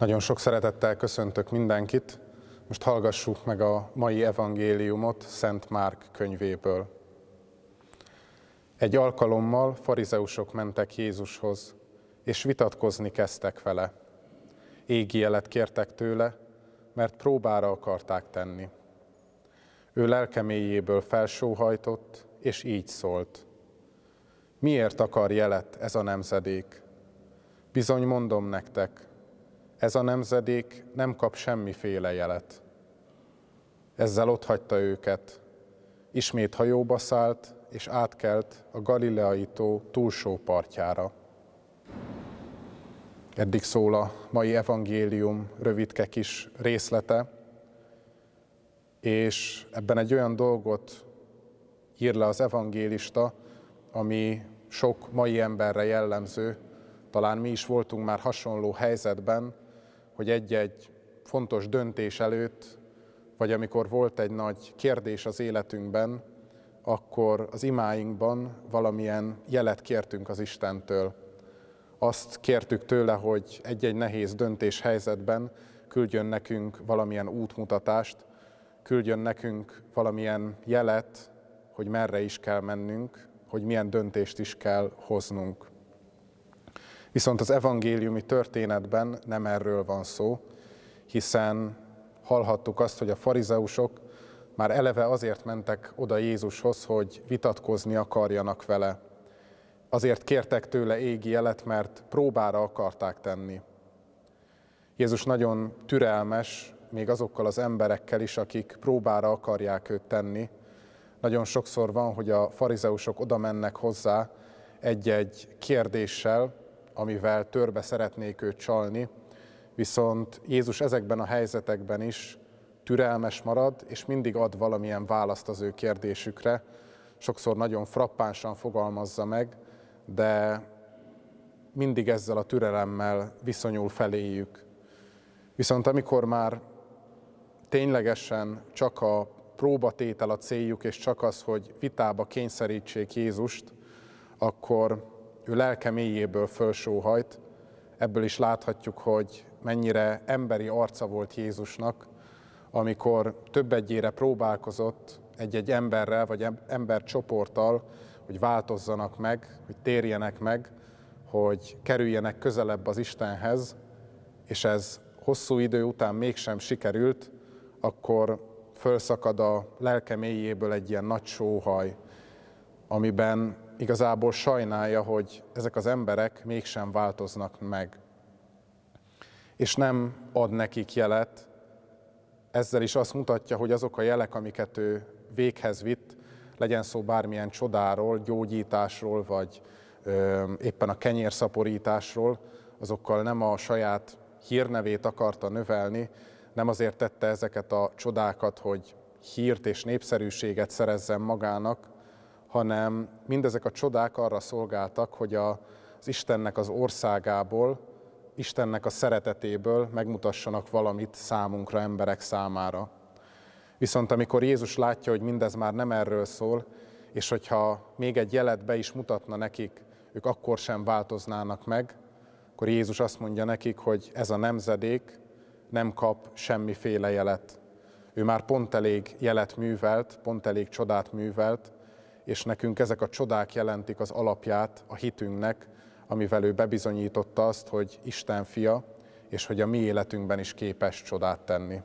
Nagyon sok szeretettel köszöntök mindenkit. Most hallgassuk meg a mai evangéliumot Szent Márk könyvéből. Egy alkalommal farizeusok mentek Jézushoz, és vitatkozni kezdtek vele. Égi jelet kértek tőle, mert próbára akarták tenni. Ő lelkeméjéből felsóhajtott, és így szólt. Miért akar jelet ez a nemzedék? Bizony mondom nektek, ez a nemzedék nem kap semmiféle jelet. Ezzel hagyta őket. Ismét hajóba szállt, és átkelt a Galileai tó túlsó partjára. Eddig szól a mai evangélium rövidke kis részlete, és ebben egy olyan dolgot ír le az evangélista, ami sok mai emberre jellemző, talán mi is voltunk már hasonló helyzetben, hogy egy-egy fontos döntés előtt, vagy amikor volt egy nagy kérdés az életünkben, akkor az imáinkban valamilyen jelet kértünk az Istentől. Azt kértük tőle, hogy egy-egy nehéz döntés helyzetben küldjön nekünk valamilyen útmutatást, küldjön nekünk valamilyen jelet, hogy merre is kell mennünk, hogy milyen döntést is kell hoznunk. Viszont az evangéliumi történetben nem erről van szó, hiszen hallhattuk azt, hogy a farizeusok már eleve azért mentek oda Jézushoz, hogy vitatkozni akarjanak vele. Azért kértek tőle égi jelet, mert próbára akarták tenni. Jézus nagyon türelmes, még azokkal az emberekkel is, akik próbára akarják őt tenni. Nagyon sokszor van, hogy a farizeusok oda mennek hozzá egy-egy kérdéssel, amivel törbe szeretnék őt csalni, viszont Jézus ezekben a helyzetekben is türelmes marad, és mindig ad valamilyen választ az ő kérdésükre. Sokszor nagyon frappánsan fogalmazza meg, de mindig ezzel a türelemmel viszonyul feléjük. Viszont amikor már ténylegesen csak a próbatétel a céljuk, és csak az, hogy vitába kényszerítsék Jézust, akkor ő lelke mélyéből fölsóhajt. Ebből is láthatjuk, hogy mennyire emberi arca volt Jézusnak, amikor egyére próbálkozott egy-egy emberrel vagy embercsoporttal, hogy változzanak meg, hogy térjenek meg, hogy kerüljenek közelebb az Istenhez, és ez hosszú idő után mégsem sikerült, akkor fölszakad a lelke mélyéből egy ilyen nagy sóhaj, amiben igazából sajnálja, hogy ezek az emberek mégsem változnak meg, és nem ad nekik jelet. Ezzel is azt mutatja, hogy azok a jelek, amiket ő véghez vitt, legyen szó bármilyen csodáról, gyógyításról, vagy ö, éppen a kenyérszaporításról, azokkal nem a saját hírnevét akarta növelni, nem azért tette ezeket a csodákat, hogy hírt és népszerűséget szerezzen magának, hanem mindezek a csodák arra szolgáltak, hogy az Istennek az országából, Istennek a szeretetéből megmutassanak valamit számunkra, emberek számára. Viszont amikor Jézus látja, hogy mindez már nem erről szól, és hogyha még egy jelet be is mutatna nekik, ők akkor sem változnának meg, akkor Jézus azt mondja nekik, hogy ez a nemzedék nem kap semmiféle jelet. Ő már pont elég jelet művelt, pont elég csodát művelt, és nekünk ezek a csodák jelentik az alapját a hitünknek, amivel ő bebizonyította azt, hogy Isten fia, és hogy a mi életünkben is képes csodát tenni.